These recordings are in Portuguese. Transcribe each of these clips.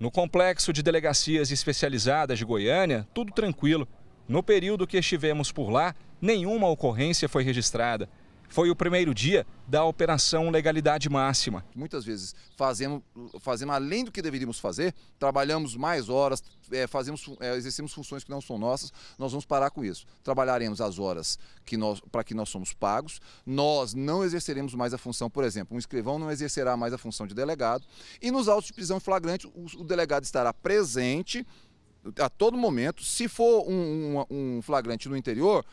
No complexo de delegacias especializadas de Goiânia, tudo tranquilo. No período que estivemos por lá, nenhuma ocorrência foi registrada foi o primeiro dia da Operação Legalidade Máxima. Muitas vezes fazemos, fazemos além do que deveríamos fazer, trabalhamos mais horas, é, fazemos, é, exercemos funções que não são nossas, nós vamos parar com isso. Trabalharemos as horas que nós, para que nós somos pagos, nós não exerceremos mais a função, por exemplo, um escrivão não exercerá mais a função de delegado, e nos autos de prisão flagrante o, o delegado estará presente a todo momento. Se for um, um, um, flagrante no interior,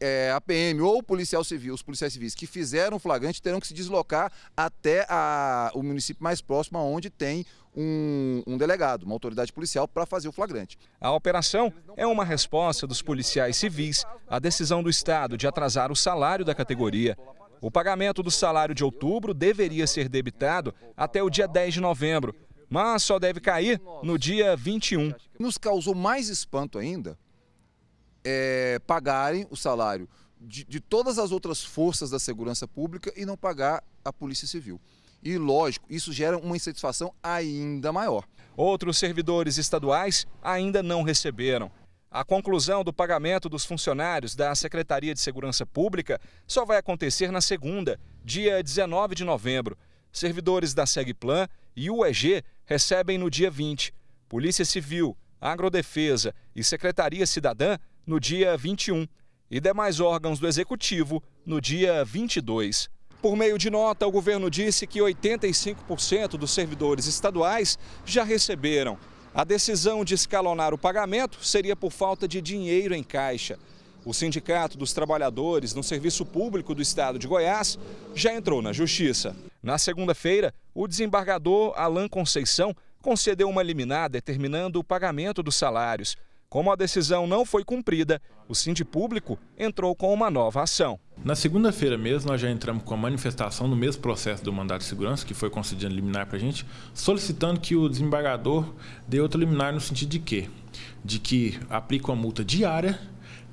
é, a PM ou o policial civil, os policiais civis que fizeram o flagrante terão que se deslocar até a, o município mais próximo onde tem um, um delegado, uma autoridade policial para fazer o flagrante. A operação é uma resposta dos policiais civis à decisão do Estado de atrasar o salário da categoria. O pagamento do salário de outubro deveria ser debitado até o dia 10 de novembro, mas só deve cair no dia 21. Nos causou mais espanto ainda é, pagarem o salário de, de todas as outras forças da segurança pública e não pagar a Polícia Civil. E, lógico, isso gera uma insatisfação ainda maior. Outros servidores estaduais ainda não receberam. A conclusão do pagamento dos funcionários da Secretaria de Segurança Pública só vai acontecer na segunda, dia 19 de novembro. Servidores da Segplan e UEG recebem no dia 20. Polícia Civil, Agrodefesa e Secretaria Cidadã no dia 21 e demais órgãos do Executivo no dia 22. Por meio de nota, o governo disse que 85% dos servidores estaduais já receberam. A decisão de escalonar o pagamento seria por falta de dinheiro em caixa. O Sindicato dos Trabalhadores no Serviço Público do Estado de Goiás já entrou na Justiça. Na segunda-feira, o desembargador Alain Conceição concedeu uma liminar determinando o pagamento dos salários. Como a decisão não foi cumprida, o Sindipúblico Público entrou com uma nova ação. Na segunda-feira mesmo, nós já entramos com a manifestação no mesmo processo do mandato de segurança, que foi concedido liminar para a gente, solicitando que o desembargador dê outra liminar no sentido de quê? De que aplique uma multa diária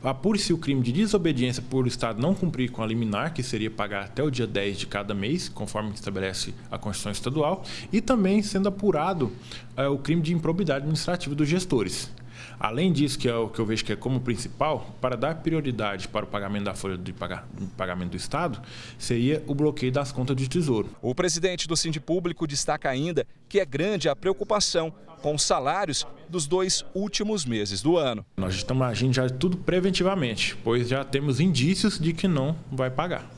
apure-se o crime de desobediência por o Estado não cumprir com a liminar, que seria pagar até o dia 10 de cada mês, conforme estabelece a Constituição Estadual, e também sendo apurado é, o crime de improbidade administrativa dos gestores, Além disso, que é o que eu vejo que é como principal, para dar prioridade para o pagamento da folha de pagamento do Estado, seria o bloqueio das contas de tesouro. O presidente do Sindi Público destaca ainda que é grande a preocupação com os salários dos dois últimos meses do ano. Nós estamos agindo já tudo preventivamente, pois já temos indícios de que não vai pagar.